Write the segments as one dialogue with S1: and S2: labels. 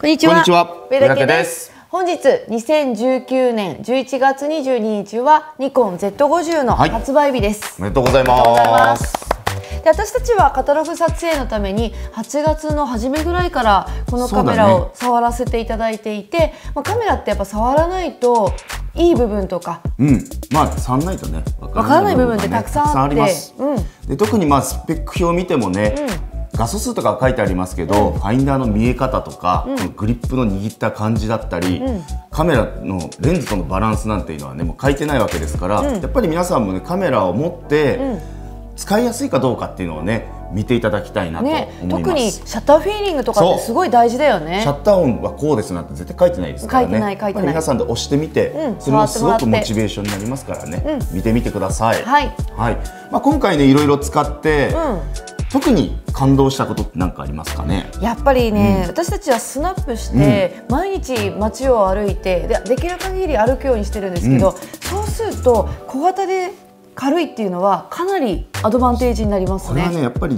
S1: こんにちは。こんにちは。上田です。本日2019年11月22日はニコン Z50 の発売日です、
S2: はい、おめでとうございます
S1: で私たちはカタログ撮影のために8月の初めぐらいからこのカメラを触らせていただいていて、ね、まあ、カメラってやっぱ触らないといい部分とか、
S2: うん、まあ触らないとねわからない部分って、たくさんあって、うん、で特にまあスペック表を見てもね、うん画素数とか書いてありますけど、うん、ファインダーの見え方とか、うん、グリップの握った感じだったり、うん、カメラのレンズとのバランスなんていうのはねもう書いてないわけですから、やっぱり皆さんもねカメラを持って、使いやすいかどうかっていうのをね見ていただきたいなと特に
S1: シャッターフィーリングとかってすごい大事だよねシャ
S2: ッター音はこうですなんて絶対書いてないですからね皆さんで押してみて、うん、それもすごくモチベーションになりますからね、うん、見てみてくださいはい、はいまあ、今回ねいろいろ使って、特に感動したことって何かありますかね
S1: やっぱりね、うん、私たちはスナップして、うん、毎日街を歩いてでできる限り歩くようにしてるんですけど、うん、そうすると小型で軽いっていうのはかなりアドバンテージになりますね。ねや
S2: っぱり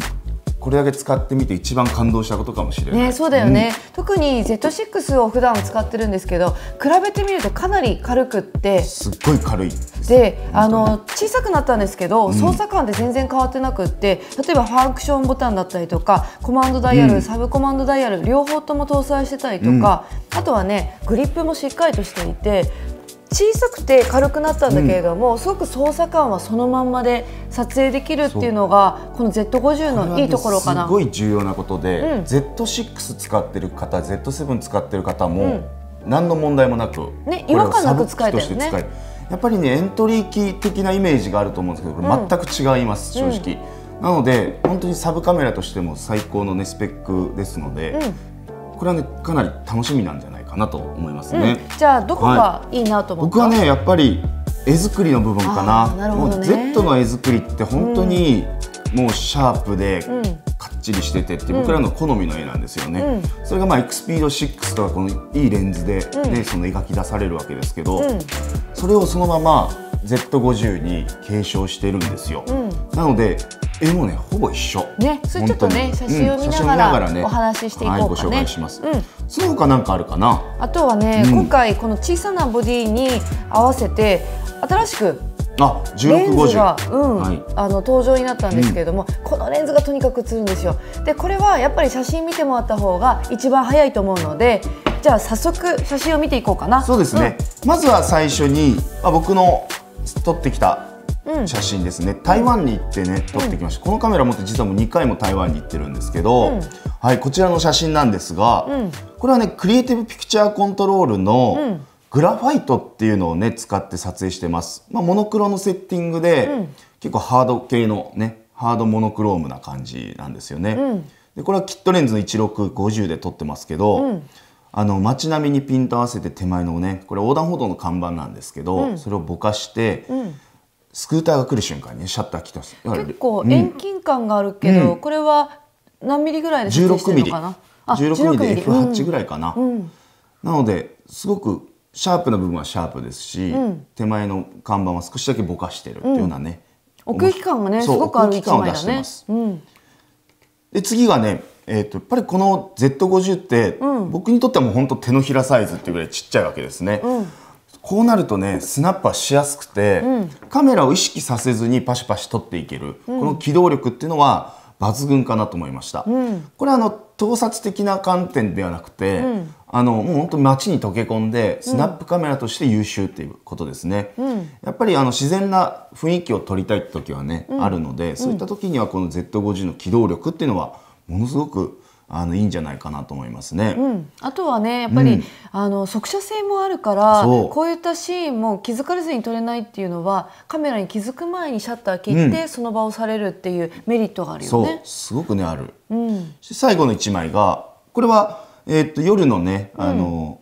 S2: これだけ使ってみて一番感動したことかもしれないねそうだよね、
S1: うん、特に Z6 を普段使ってるんですけど比べてみるとかなり軽くって
S2: すっごい軽い
S1: であの小さくなったんですけど、操作感で全然変わってなくって例えばファンクションボタンだったりとかコマンドダイヤル、うん、サブコマンドダイヤル両方とも搭載してたりとか、あとはねグリップもしっかりとしていて小さくて軽くなったんだけれども、うん、すごく操作感はそのまんまで撮影できるっていうのがこの Z50 のいいところかなすご
S2: い重要なことで、うん、Z6 使ってる方 Z7 使ってる方も、うん、何の問題もなく、
S1: ね、違和感なく使える。ね
S2: やっぱりねエントリー機的なイメージがあると思うんですけどこれ全く違います、正直、なので本当にサブカメラとしても最高の、ね、スペックですので、これはねかなり楽しみなんじゃないかなと思いますね、うん、じゃあどこが
S1: いいなと思っ、はい、僕はねやっ
S2: ぱり絵作りの部分かなな、ね、もう Z の絵作りって本当に、もうシャープで、かっちりしててって僕らの好みの絵なんですよね、うん、それがまあ XPED6 とかこのいいレンズで、ねその描き出されるわけですけど、それをそのまま Z50 に継承してるんですよ、なので絵もねほぼ一緒ねそれちょっとね写真を見ながら,、お話ししていこうかね、ご紹介します、その他なんかあるかな
S1: あとはね、今回この小さなボディに合わせて新しくあ、レンズが、うんはい、あの登場になったんですけれども、うん、このレンズがとにかく映るんですよでこれはやっぱり写真見てもらった方が一番早いと思うのでじゃあ早速写真を見ていこうかなそうですね、
S2: うん、まずは最初に、まあ、僕の撮ってきた写真ですね、うん、台湾に行ってね撮ってきました、うん、このカメラ持って実はもう2回も台湾に行ってるんですけど、うん、はいこちらの写真なんですが、これはねクリエイティブピクチャーコントロールのグラファイトっていうのをね使って撮影してます、まあ、モノクロのセッティングで、結構ハード系のねハードモノクロームな感じなんですよね、でこれはキットレンズの1650で撮ってますけど、あの街並みにピント合わせて手前のねこれ横断歩道の看板なんですけど、それをぼかして、スクーターが来る瞬間にシャッター切ってます結構遠
S1: 近感があるけど、うん、これは何ミリぐらいで設してるのかな16ミリ ,16 ミリで F8 ぐらいかな、うんうん、
S2: なのですごくシャープな部分はシャープですし、手前の看板は少しだけぼかしてるっていうようなね、
S1: 奥行き感がねすごくある一枚だね
S2: で次がねえと、やっぱりこの Z50 って、僕にとってはもう本当手のひらサイズっていうぐらいちっちゃいわけですね、うん、こうなるとねスナップはしやすくて、うん、カメラを意識させずにパシパシ撮っていける、うん、この機動力っていうのは抜群かなと思いました、うん、これあの盗撮的な観点ではなくて、うん、あのもう本当街に溶け込んでスナップカメラとして優秀っていうことですね、うん、やっぱりあの自然な雰囲気を撮りたい時はね、あるのでそういった時にはこの Z50 の機動力っていうのはものすごくあのいいんじゃないかなと思いますね。う
S1: ん、あとはねやっぱり、うん、あの速射性もあるからこういったシーンも気づかれずに撮れないっていうのはカメラに気づく前にシャッター切って、うん、その場をされるっていうメリットがあるよね。
S2: すごくねある、うん、最後の一枚がこれは、えー、っと夜のねあの、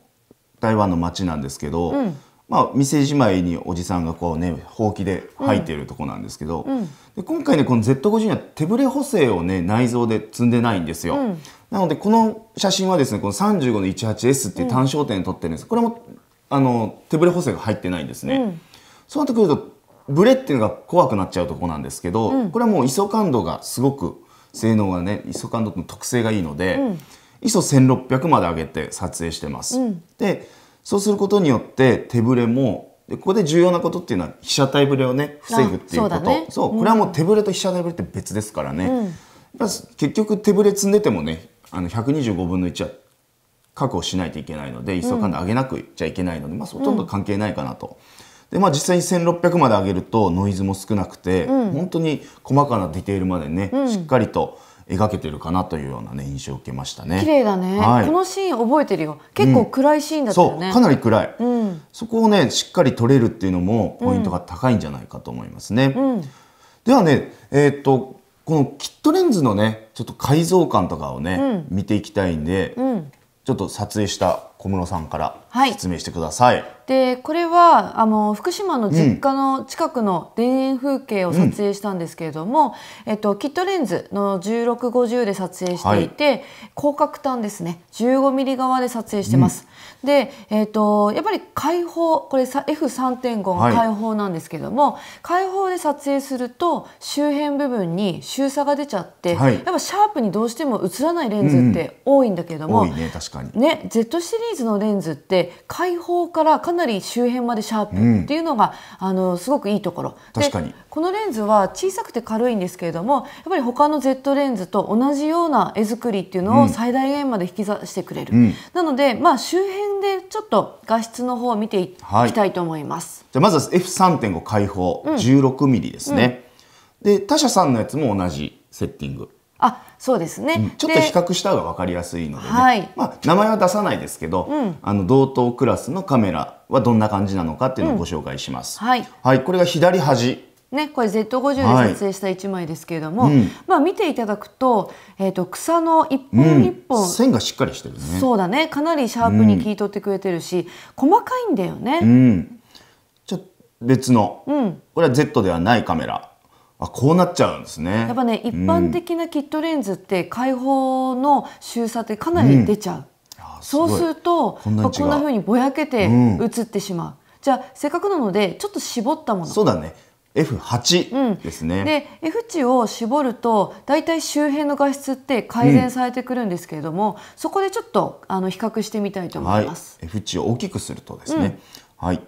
S2: 台湾の街なんですけど。うんまあ、店じまいにおじさんがこうねほうきで入っているとこなんですけど、うんで今回ねこの Z50 には手ぶれ補正をね内蔵で積んでないんですよ、うん、なのでこの写真はですねこの35の 18S っていう単焦点で撮ってるんです、これもあの手ぶれ補正が入ってないんですね、そうなってくるとブレっていうのが怖くなっちゃうとこなんですけど、これはもう ISO 感度がすごく性能がね ISO 感度の特性がいいので、ISO1600 まで上げて撮影してます、でそうすることによって手ぶれもここで重要なことっていうのは被写体ぶれをね防ぐっていうことそう、ねそう、これはもう手ぶれと被写体ぶれって別ですからね、うん、結局手ぶれ積んでてもねあの125分の1は確保しないといけないので一層感度上げなくちゃいけないので、うん、まあ、ほとんど関係ないかなと。でまあ、実際に1600まで上げるとノイズも少なくて、うん、本当に細かなディテールまでね、しっかりと描けてるかなというようなね印象を受けましたね綺麗
S1: だね、はい、このシーン覚えてるよ結構暗いシーンだったよね、うん、かなり
S2: 暗い、うん、そこをねしっかり撮れるっていうのもポイントが高いんじゃないかと思いますね、うん、ではねえー、っとこのキットレンズのねちょっと解像感とかをね、見ていきたいんで、ちょっと撮影した小室さんから説明してください。はい、
S1: でこれはあの福島の実家の近くの田園風景を撮影したんですけれども、うん、えっと、キットレンズの1650で撮影していて、はい、広角端ですね15ミリ側で撮影してます。うん、で、えっと、やっぱり開放これ F3.5 の開放なんですけれども、はい、開放で撮影すると周辺部分に収差が出ちゃって、やっぱシャープにどうしても映らないレンズって多いんだけれども、うん、多いね確かにね Z シリーズーズのレンズって開放からかなり周辺までシャープっていうのが、うん、あのすごくいいところ確かにこのレンズは小さくて軽いんですけれどもやっぱり他の Z レンズと同じような絵作りっていうのを最大限まで引き出してくれる、うん、なので、まあ、周辺でちょっと画質の方を見ていきたいと思います、はい、じ
S2: ゃまずは F3.5 開放、うん、16mm ですね、で他社さんのやつも同じセッティング
S1: あそうですね、うん、ちょっと比
S2: 較した方が分かりやすいので、ね、
S1: はい、まあ、
S2: 名前は出さないですけど、うん、あの同等クラスのカメラはどんな感じなのかっていうのをご紹介します。うん、はい、はい、これが左端
S1: ね、これ Z50 で撮影した1枚ですけれども、はいうん、まあ、見ていただくと,、えー、と草の一本一本、うん、線
S2: がしっかりしてるねそ
S1: うだねかなりシャープに切り取ってくれてるし、うん、細かいんだよね、うん、ちょ
S2: 別の、うん、これは Z ではないカメラあこうなっちゃうんですねやっ
S1: ぱね一般的なキットレンズって開放の収差ってかなり出ちゃう、うん、そうするとこんなこんなにぼやけて映ってしまう、うん、じゃあせっかくなのでちょっと絞ったものそうだね
S2: F8 ですね、うん、で
S1: F 値を絞るとだいたい周辺の画質って改善されてくるんですけれども、そこでちょっとあの比較してみたいと思いま
S2: す、はい、F 値を大きくするとですね、はい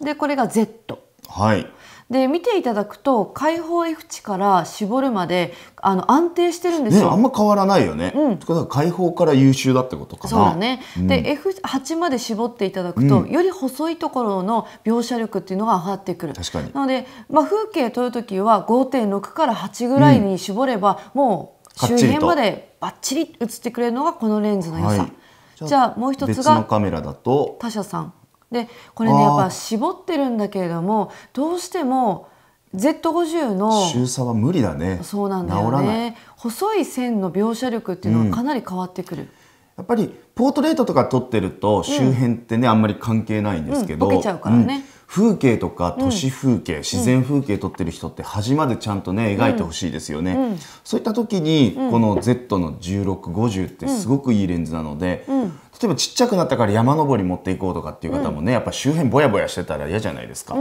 S1: でこれが Z はいで見ていただくと開放 F 値から絞るまであの安定してるんですよ、ね、あん
S2: ま変わらないよね、うん、か開放から優秀だってことかなそうだね、
S1: うん、で f 八まで絞っていただくと、うん、より細いところの描写力っていうのが上がってくる確かになので、まあ、風景撮る時は五点六から八ぐらいに絞れば、もう周辺までばっちり映ってくれるのがこのレンズの良さ、はい、じゃあもう一つが別のカ
S2: メラだと
S1: 他社さんでこれねやっぱ絞ってるんだけれどもどうしても Z50 の
S2: 収差は無理だねそうなんだよね
S1: 細い線の描写力っていうのはかなり変わってくる、うん、やっぱりポートレート
S2: とか撮ってると周辺ってね、うん、あんまり関係ないんですけど、うん、ボケちゃうからね、風景とか都市風景、うん、自然風景撮ってる人って端までちゃんとね描いてほしいですよね、うん、そういった時に、この Z の1650ってすごくいいレンズなので、例えばちっちゃくなったから山登り持っていこうとかっていう方もねやっぱ周辺ぼやぼやしてたら嫌じゃないですか、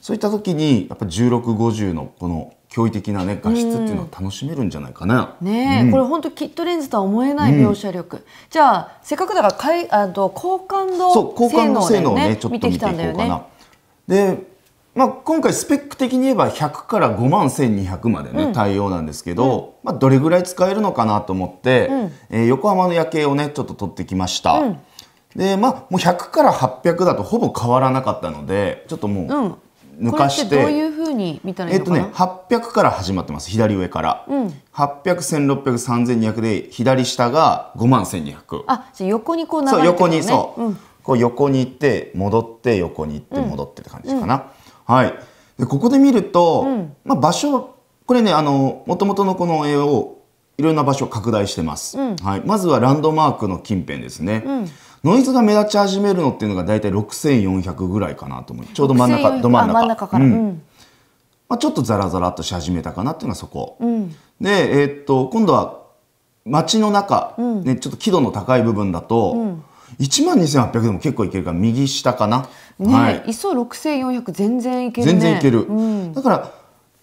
S2: そういった時にやっぱ1650のこの驚異的なね画質っていうのを楽しめるんじゃないかな。う
S1: ん、ね、うん、これ本当キットレンズとは思えない描写力。うん、じゃあせっかくだからかいあと高感度性能、を感度性能ねちょっと見ていこうかな。
S2: で、まあ、今回スペック的に言えば100から5万1200までね、うん、対応なんですけど、うん、まあ、どれぐらい使えるのかなと思って、うん、えー、横浜の夜景をねちょっと撮ってきました。でまあ、もう100から800だとほぼ変わらなかったのでちょっともう抜かして、どういう
S1: ふうに見たらいいのかな、えっとね、
S2: 800から始まってます左上から、うん、80016003200で左下が5万1200
S1: あじゃ横にこうな。る、ね、横にそう、うん
S2: こう横に行って戻って横に行って戻ってって感じかな。うん、はいでここで見ると、うん、まあ、場所これねあの元々のこの絵をいろんな場所を拡大してます、うん、はい、まずはランドマークの近辺ですね、うん、ノイズが目立ち始めるのっていうのが大体6400ぐらいかなと思うちょうど真ん中ど真ん中真ん中から、うんまあ、ちょっとザラザラっとし始めたかなっていうのがそこ、で、えー、っと今度は街の中、ね、ちょっと輝度の高い部分だと、うん1万2800でも結構いけるから右下かな。ね、はい、
S1: 磯6400全然いける、ね、全然いける。う
S2: ん、だから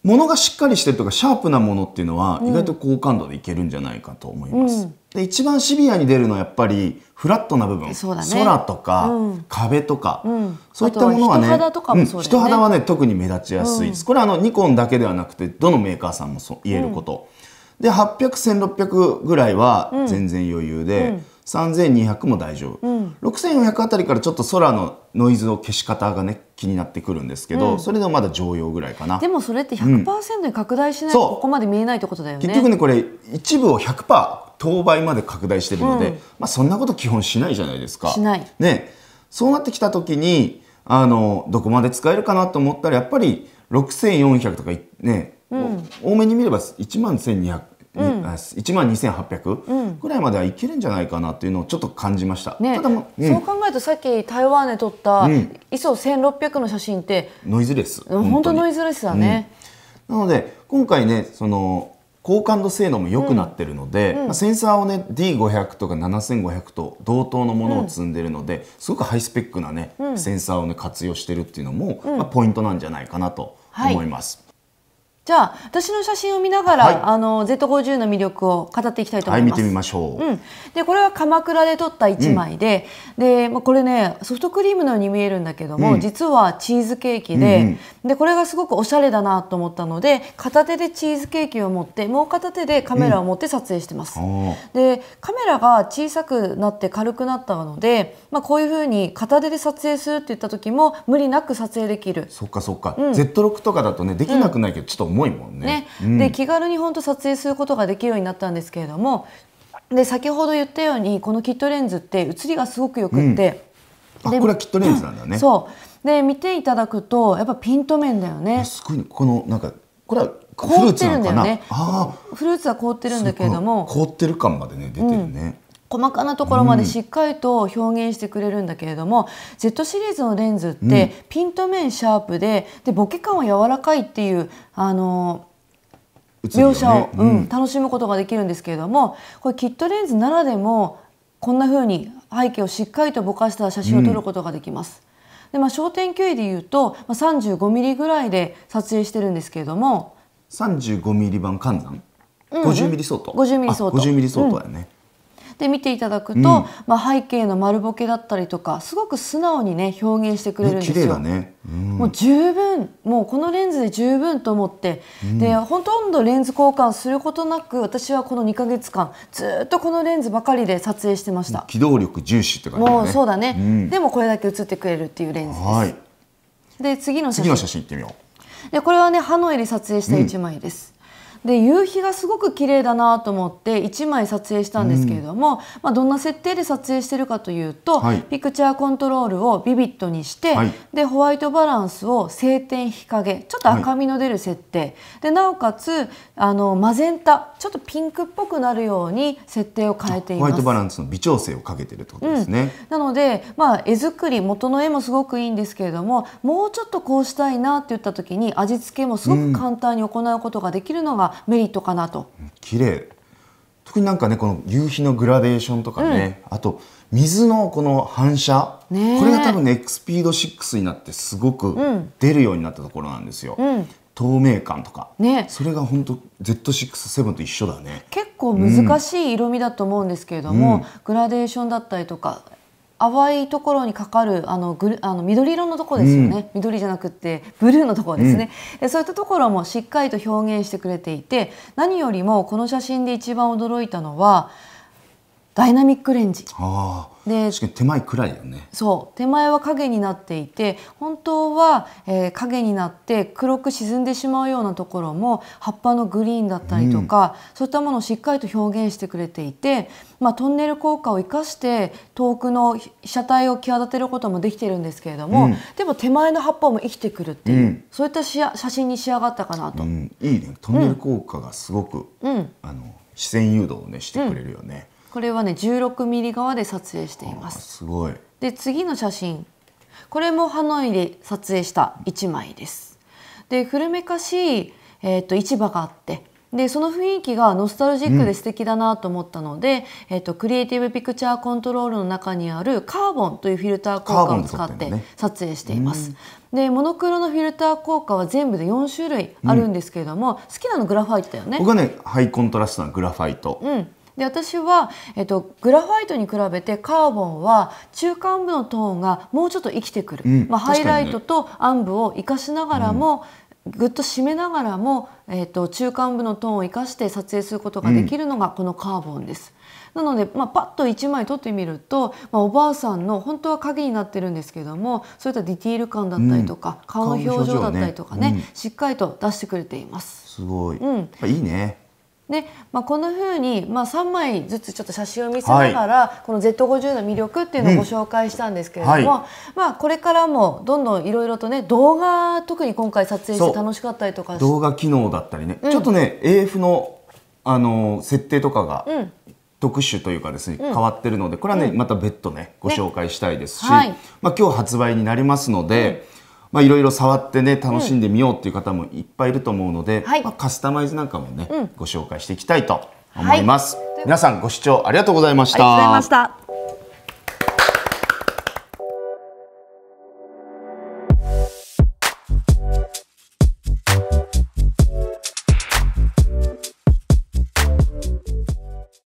S2: ものがしっかりしてるとかシャープなものっていうのは意外と好感度でいけるんじゃないかと思います。うん、で一番シビアに出るのはやっぱりフラットな部分、ね、空とか、うん、壁とか、う
S1: ん、そういったものはね人肌とかもそう、ね、人肌はね
S2: 特に目立ちやすいです、これはあのニコンだけではなくてどのメーカーさんもそう言えること、で8 0 0 1 6 0 0ぐらいは全然余裕で。3200も大丈夫、うん、6400あたりからちょっと空のノイズの消し方がね気になってくるんですけど、うん、それでもまだ常用ぐらいかなでも
S1: それって100%に拡大しないと、ここまで見えないってことだよね、結局ねこ
S2: れ一部を100%等倍まで拡大してるので、うん、まあ、そんなこと基本しないじゃないですか。しない、ね、そうなってきた時にあのどこまで使えるかなと思ったらやっぱり6400とかね、多めに見れば1万1200うん、1万2800ぐらいまではいけるんじゃないかなっていうのをちょっと感じました、ね、
S1: ただも、うん、そう考えるとさっき台湾で撮った ISO1600 の写真って、
S2: ノイズレス本当ノ
S1: イズレスだね、
S2: うん、なので今回ねその高感度性能も良くなってるので、うんうん、センサーをね D500 とか7500と同等のものを積んでるので、うん、すごくハイスペックなね、センサーをね活用してるっていうのも、まあ、ポイントなんじゃないかなと思います。はい
S1: じゃあ私の写真を見ながら、はい、あの Z50 の魅力を語っていきたいと思います。はい、見てみましょう。うん、でこれは鎌倉で撮った一枚で、うん、でまあこれねソフトクリームのように見えるんだけども、うん、実はチーズケーキで、うんうん、でこれがすごくおしゃれだなと思ったので片手でチーズケーキを持ってもう片手でカメラを持って撮影してます。でカメラが小さくなって軽くなったので、まあこういう風に片手で撮影するって言った時も無理なく撮影できる。そ
S2: っかそっか。うん、Z6 とかだとねできなくないけど、ちょっと重いもん
S1: ね。ねうん、で気軽に本当撮影することができるようになったんですけれどもで先ほど言ったようにこのキットレンズって写りがすごくよくって。
S2: うん、あこれはキットレンズなんだね。うん、そ
S1: うで見ていただくとやっぱピント面だよね。
S2: すごいこのなんか
S1: これは凍ってるんだよね。フルーツは凍ってるんだけれども凍
S2: ってる感までね出てるね。
S1: 細かなところまでしっかりと表現してくれるんだけれども、うん、Z シリーズのレンズってピント面シャープででボケ感は柔らかいっていうあの
S2: 描写を、うん、楽
S1: しむことができるんですけれどもこれキットレンズならでもこんな風に背景をしっかりとぼかした写真を撮ることができます。うん、でまあ、焦点距離でいうと、まあ、35mm ぐらいで撮影してるんですけれども
S2: 35mm 版換算、
S1: うん、50mm 相当 50mm 相当 ,50 相当やね、で見ていただくと、うん、まあ、背景の丸ボケだったりとかすごく素直にね表現してくれるんですよ。
S2: ねうん、
S1: もう十分もうこのレンズで十分と思って、うん、でほとんどレンズ交換することなく私はこの2か月間ずっとこのレンズばかりで撮影してました
S2: 機動力重視って感じ、ね、もうそうだね、うん、で
S1: もこれだけ映ってくれるっていうレンズですで次の写真次の写真いってみようでこれはねハノイで撮影した1枚です、で夕日がすごく綺麗だなと思って1枚撮影したんですけれども、うん、まあ、どんな設定で撮影してるかというと、はい、ピクチャーコントロールをビビットにして、はい、でホワイトバランスを晴天日陰ちょっと赤みの出る設定、はい、でなおかつあのマゼンタちょっとピンクっぽくなるように設定を変えていますホワイトバラ
S2: ンスの微調整をかけてる
S1: ってことですね、うん、なので、まあ、絵作り元の絵もすごくいいんですけれどももうちょっとこうしたいなって言った時に味付けもすごく簡単に行うことができるのが、うんメリットかなと。
S2: 綺麗特になんかねこの夕日のグラデーションとかね、うん、あと水のこの反射、ね、これが多分ね x p e e d 6になってすごく出るようになったところなんですよ。うん、透明感とか、ね、それが本当 Z67 と一緒だね結
S1: 構難しい色味だと思うんですけれども、うん、グラデーションだったりとか淡いところにかかるあのぐあの緑色のところですよね、うん、緑じゃなくてブルーのところですね、うん、そういったところもしっかりと表現してくれていて何よりもこの写真で一番驚いたのはダイナミックレンジで
S2: 確かに手前暗いよね
S1: そう手前は影になっていて本当は、えー、影になって黒く沈んでしまうようなところも葉っぱのグリーンだったりとか、うん、そういったものをしっかりと表現してくれていて、まあ、トンネル効果を生かして遠くの被写体を際立てることもできてるんですけれども、うん、でも手前の葉っぱも生きてくるっていう、うん、そういった写真に仕上がったかなと。い
S2: いねトンネル効果がすごく、あの視線誘導をねしてくれるよね。
S1: これはね1 6ミリ側で撮影していますすごいで次の写真これもハノイで撮影した1枚ですで古めかしい、えーと、市場があってでその雰囲気がノスタルジックで素敵だなと思ったので、うん、えーと、クリエイティブピクチャーコントロールの中にあるカーボンというフィルター効果を使って撮影しています。で、ね、モノクロのフィルター効果は全部で4種類あるんですけれども、うん、好きなのグラファイトだよね僕はね
S2: ハイコントラストなグラファイト、
S1: うん、で私は、えっと、グラファイトに比べてカーボンは中間部のトーンがもうちょっと生きてくる、うん、まあ、ハイライトと暗部を生かしながらも、うん、ぐっと締めながらも、えっと、中間部のトーンを生かして撮影することができるのがこのカーボンです。なので、まあ、パッと1枚取ってみると、まあ、おばあさんの本当は影になってるんですけどもそういったディティール感だったりとか、うん、顔の表情だったりとかね、ねうん、しっかりと出してくれています。
S2: すごい、うん、いいね
S1: ねまあ、このふうに、まあ、3枚ずつちょっと写真を見せながら、はい、この Z50 の魅力っていうのをご紹介したんですけれども、うんはい、まあ、これからもどんどんいろいろとね動画特に今回撮影して楽しかったりとか動
S2: 画機能だったりね、うん、ちょっとね AF の、あの設定とかが、特殊というかですね、うん、変わってるのでこれはね、また別途ねご紹介したいですし、ねはい、まあ、今日発売になりますので。まあ、いろいろ触ってね楽しんでみようっていう方もいっぱいいると思うので、うん、まあ、カスタマイズなんかもね、うん、ご紹介していきたいと思います、はい、皆さんご視聴ありがとうございました